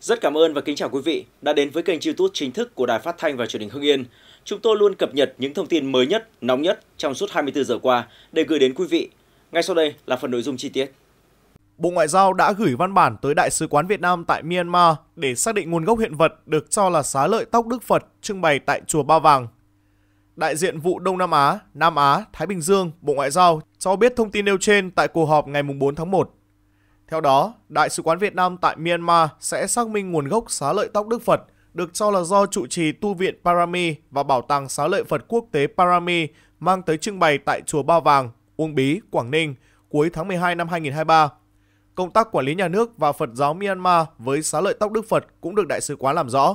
Rất cảm ơn và kính chào quý vị đã đến với kênh YouTube chính thức của Đài Phát thanh và Truyền hình Hưng Yên. Chúng tôi luôn cập nhật những thông tin mới nhất, nóng nhất trong suốt 24 giờ qua để gửi đến quý vị. Ngay sau đây là phần nội dung chi tiết. Bộ Ngoại giao đã gửi văn bản tới Đại sứ quán Việt Nam tại Myanmar để xác định nguồn gốc hiện vật được cho là xá lợi tóc Đức Phật trưng bày tại chùa Ba Vàng. Đại diện vụ Đông Nam Á, Nam Á, Thái Bình Dương, Bộ Ngoại giao cho biết thông tin nêu trên tại cuộc họp ngày 4 tháng 1 theo đó, Đại sứ quán Việt Nam tại Myanmar sẽ xác minh nguồn gốc xá lợi tóc Đức Phật được cho là do trụ trì tu viện Parami và bảo tàng xá lợi Phật quốc tế Parami mang tới trưng bày tại chùa Ba Vàng, Uông Bí, Quảng Ninh cuối tháng 12 năm 2023. Công tác quản lý nhà nước và Phật giáo Myanmar với xá lợi tóc Đức Phật cũng được đại sứ quán làm rõ.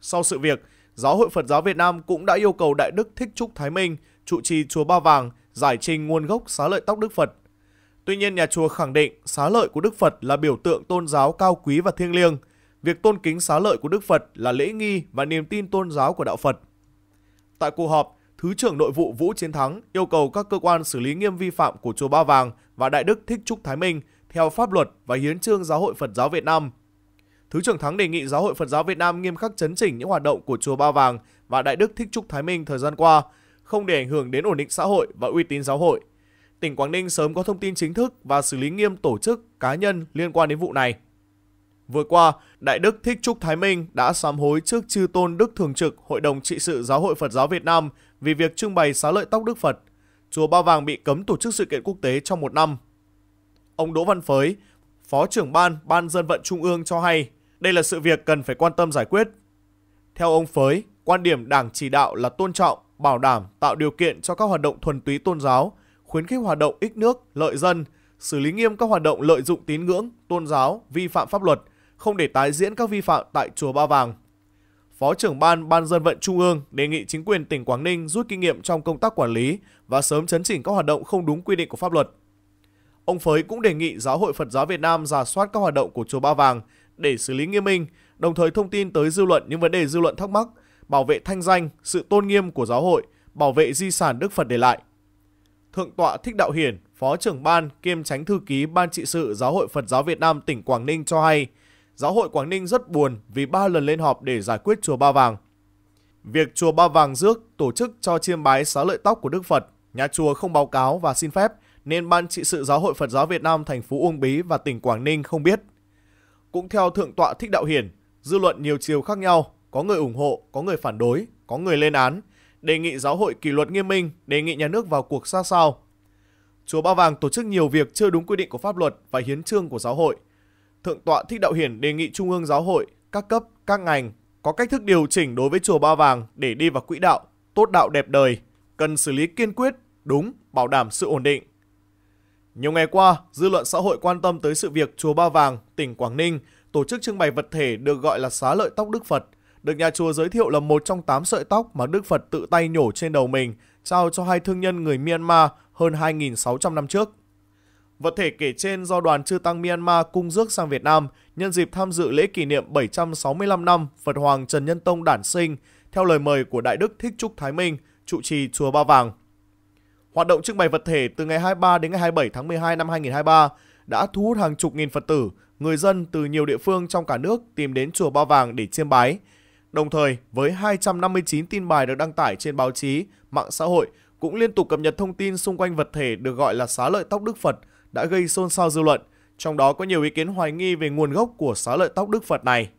Sau sự việc, Giáo hội Phật giáo Việt Nam cũng đã yêu cầu Đại Đức Thích Trúc Thái Minh, trụ trì chùa Ba Vàng, giải trình nguồn gốc xá lợi tóc Đức Phật Tuy nhiên nhà chùa khẳng định xá lợi của Đức Phật là biểu tượng tôn giáo cao quý và thiêng liêng. Việc tôn kính xá lợi của Đức Phật là lễ nghi và niềm tin tôn giáo của đạo Phật. Tại cuộc họp, Thứ trưởng Nội vụ Vũ Chiến Thắng yêu cầu các cơ quan xử lý nghiêm vi phạm của chùa Ba Vàng và Đại Đức Thích Trúc Thái Minh theo pháp luật và hiến trương Giáo hội Phật giáo Việt Nam. Thứ trưởng Thắng đề nghị Giáo hội Phật giáo Việt Nam nghiêm khắc chấn chỉnh những hoạt động của chùa Ba Vàng và Đại Đức Thích Trúc Thái Minh thời gian qua, không để ảnh hưởng đến ổn định xã hội và uy tín giáo hội tỉnh Quảng Ninh sớm có thông tin chính thức và xử lý nghiêm tổ chức, cá nhân liên quan đến vụ này. Vừa qua, Đại Đức Thích Trúc Thái Minh đã sám hối trước chư tôn Đức Thường trực Hội đồng Trị sự Giáo hội Phật giáo Việt Nam vì việc trưng bày xá lợi tóc Đức Phật. Chùa Ba Vàng bị cấm tổ chức sự kiện quốc tế trong một năm. Ông Đỗ Văn Phới, Phó trưởng Ban Ban Dân vận Trung ương cho hay đây là sự việc cần phải quan tâm giải quyết. Theo ông Phới, quan điểm Đảng chỉ đạo là tôn trọng, bảo đảm, tạo điều kiện cho các hoạt động thuần túy tôn giáo – khuyến khích hoạt động ích nước, lợi dân, xử lý nghiêm các hoạt động lợi dụng tín ngưỡng, tôn giáo, vi phạm pháp luật, không để tái diễn các vi phạm tại chùa Ba Vàng. Phó trưởng ban Ban dân vận Trung ương đề nghị chính quyền tỉnh Quảng Ninh rút kinh nghiệm trong công tác quản lý và sớm chấn chỉnh các hoạt động không đúng quy định của pháp luật. Ông Phới cũng đề nghị Giáo hội Phật giáo Việt Nam giả soát các hoạt động của chùa Ba Vàng để xử lý nghiêm minh, đồng thời thông tin tới dư luận những vấn đề dư luận thắc mắc, bảo vệ thanh danh, sự tôn nghiêm của giáo hội, bảo vệ di sản Đức Phật để lại. Thượng tọa Thích Đạo Hiển, Phó trưởng ban kiêm tránh thư ký Ban trị sự Giáo hội Phật giáo Việt Nam tỉnh Quảng Ninh cho hay, Giáo hội Quảng Ninh rất buồn vì ba lần lên họp để giải quyết chùa Ba Vàng. Việc chùa Ba Vàng rước tổ chức cho chiêm bái xá lợi tóc của Đức Phật, nhà chùa không báo cáo và xin phép nên Ban trị sự Giáo hội Phật giáo Việt Nam thành phố Uông Bí và tỉnh Quảng Ninh không biết. Cũng theo Thượng tọa Thích Đạo Hiển, dư luận nhiều chiều khác nhau, có người ủng hộ, có người phản đối, có người lên án – đề nghị giáo hội kỷ luật nghiêm minh, đề nghị nhà nước vào cuộc xa sao. Chùa Ba Vàng tổ chức nhiều việc chưa đúng quy định của pháp luật và hiến trương của giáo hội. Thượng tọa Thích Đạo Hiển đề nghị Trung ương giáo hội, các cấp, các ngành có cách thức điều chỉnh đối với chùa Ba Vàng để đi vào quỹ đạo, tốt đạo đẹp đời, cần xử lý kiên quyết, đúng, bảo đảm sự ổn định. Nhiều ngày qua, dư luận xã hội quan tâm tới sự việc chùa Ba Vàng, tỉnh Quảng Ninh tổ chức trưng bày vật thể được gọi là xá lợi tóc Đức Phật – được nhà chùa giới thiệu là một trong tám sợi tóc mà Đức Phật tự tay nhổ trên đầu mình, trao cho hai thương nhân người Myanmar hơn 2.600 năm trước. Vật thể kể trên do đoàn chư tăng Myanmar cung rước sang Việt Nam nhân dịp tham dự lễ kỷ niệm 765 năm Phật Hoàng Trần Nhân Tông đản sinh theo lời mời của Đại Đức Thích Trúc Thái Minh, trụ trì Chùa Ba Vàng. Hoạt động trưng bày vật thể từ ngày 23 đến ngày 27 tháng 12 năm 2023 đã thu hút hàng chục nghìn Phật tử, người dân từ nhiều địa phương trong cả nước tìm đến Chùa Ba Vàng để chiêm bái – Đồng thời, với 259 tin bài được đăng tải trên báo chí, mạng xã hội cũng liên tục cập nhật thông tin xung quanh vật thể được gọi là xá lợi tóc Đức Phật đã gây xôn xao dư luận, trong đó có nhiều ý kiến hoài nghi về nguồn gốc của xá lợi tóc Đức Phật này.